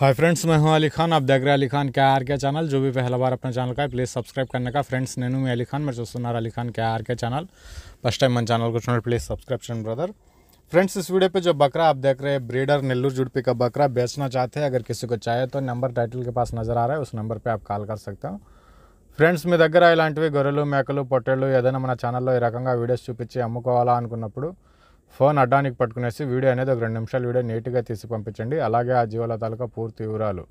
hi friends मैं हूं अली खान आप देख रहे हैं अली खान क्या आर के चैनल जो भी पहला बार अपने चैनल का है प्लीज़ सब्सक्राइब करने का फ्रेंड्स नैनू में अली खान मेरे दोस्तों अली खान क्या R K channel first time मन चैनल को चुनाव प्लीज़ सब्सक्रिप्शन ब्रदर फ्रेंड्स इस वीडियो पे जो बकरा आप देख रहे हैं ब्रीडर नेल्लू जुड़पी का बकरा बेचना चाहते हैं अगर किसी को चाहे तो नंबर टाइटल के पास नजर आ रहा है उस नंबर पर आप कॉल कर सकते हो फ्रेंड्स मे दर इलांट గొర్రెలు मेकलू पोटेलू ఏదైనా मैं ఛానల్లో ఈ రకంగా వీడియోస్ చూపించి ఫోన్ అడ్డానికి పట్టుకునేసి వీడియో అనేది ఒక రెండు నిమిషాలు వీడియో నీట్గా తీసి పంపించండి అలాగే ఆ జీవాల తాలూకా పూర్తి వివరాలు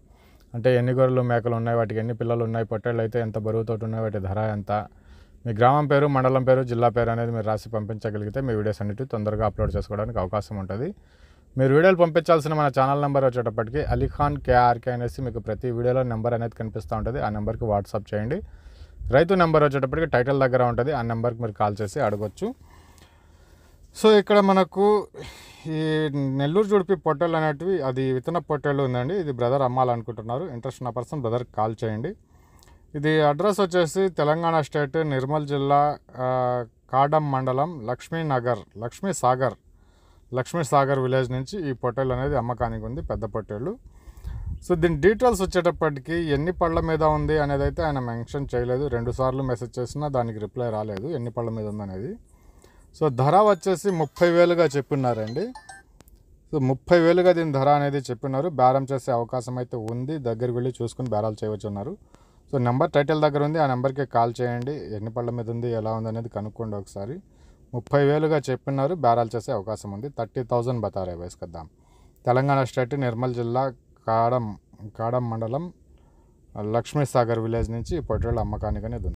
అంటే ఎన్ని గొర్రెలు మేకలు ఉన్నాయి వాటికి ఎన్ని పిల్లలు ఉన్నాయి పొట్టేళ్ళు అయితే ఎంత బరువుతో ఉన్నాయి వాటి ధర ఎంత మీ గ్రామం పేరు మండలం పేరు జిల్లా పేరు అనేది మీరు రాసి పంపించగలిగితే మీ వీడియోస్ అన్నిటి తొందరగా అప్లోడ్ చేసుకోవడానికి అవకాశం ఉంటుంది మీరు వీడియోలు పంపించాల్సిన మన ఛానల్ నెంబర్ వచ్చేటప్పటికి అలీఖాన్ కేఆర్కే అనేసి మీకు ప్రతి వీడియోలో నెంబర్ అనేది కనిపిస్తూ ఉంటుంది ఆ నెంబర్కి వాట్సాప్ చేయండి రైతు నెంబర్ వచ్చేటప్పటికి టైటిల్ దగ్గర ఉంటుంది ఆ నెంబర్కి మీరు కాల్ చేసి అడగొచ్చు సో ఇక్కడ మనకు ఈ నెల్లూరు జుడిపి పొట్టలు అనేటివి అది విత్తన పొట్టలు ఉందండి ఇది బ్రదర్ అమ్మాలనుకుంటున్నారు ఇంట్రెస్ట్ ఉన్న పర్సన్ బ్రదర్ కాల్ చేయండి ఇది అడ్రస్ వచ్చేసి తెలంగాణ స్టేట్ నిర్మల్ జిల్లా కాడం మండలం లక్ష్మీనగర్ లక్ష్మీ సాగర్ లక్ష్మీ సాగర్ విలేజ్ నుంచి ఈ పొట్టేలు అనేది అమ్మకానికి ఉంది పెద్ద పొట్టేలు సో దీని డీటెయిల్స్ వచ్చేటప్పటికీ ఎన్ని పళ్ళ మీద ఉంది అనేది అయితే ఆయన మెన్షన్ చేయలేదు రెండుసార్లు మెసేజ్ చేసినా దానికి రిప్లై రాలేదు ఎన్ని పళ్ళ మీద ఉందనేది సో ధర వచ్చేసి ముప్పై వేలుగా చెప్పినారండి సో ముప్పై వేలుగా దీని ధర అనేది చెప్పినారు బేరం చేసే అవకాశం అయితే ఉంది దగ్గరికి వెళ్ళి చూసుకుని బేరాలు చేయవచ్చు ఉన్నారు సో నెంబర్ టైటిల్ దగ్గర ఉంది ఆ నెంబర్కి కాల్ చేయండి ఎన్ని పళ్ళ మీద ఉంది ఎలా ఉంది అనేది కనుక్కోండి ఒకసారి ముప్పై వేలుగా చెప్పినారు బేరాలు చేసే అవకాశం ఉంది థర్టీ థౌజండ్ బతారే వేసుకొద్దాం తెలంగాణ స్టేట్ నిర్మల్ జిల్లా కాడం కాడం మండలం లక్ష్మీసాగర్ విలేజ్ నుంచి పొట్టేళ్ళ అమ్మకానికి అనేది ఉంది